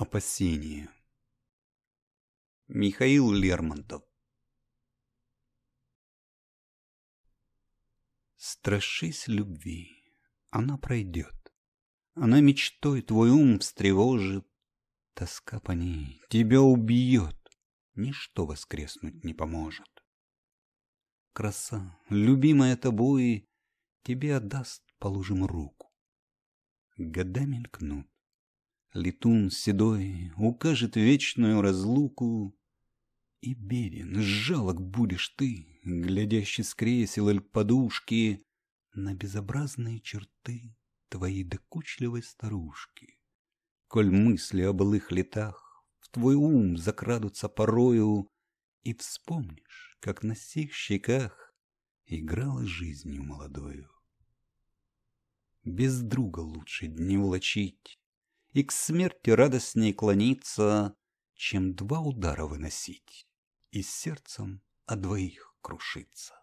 Опасения. Михаил Лермонтов Страшись любви, она пройдет. Она мечтой твой ум встревожит. Тоска по ней тебя убьет. Ничто воскреснуть не поможет. Краса, любимая тобой, тебе отдаст, положим, руку. Года мелькнут Летун седой укажет вечную разлуку. И беден, жалок будешь ты, глядящий с кресел или подушки На безобразные черты твоей докучливой старушки. Коль мысли о былых летах в твой ум закрадутся порою, И вспомнишь, как на сих щеках играла жизнью молодою. Без друга лучше дни влачить, и к смерти радостней клониться, чем два удара выносить и сердцем о двоих крушиться.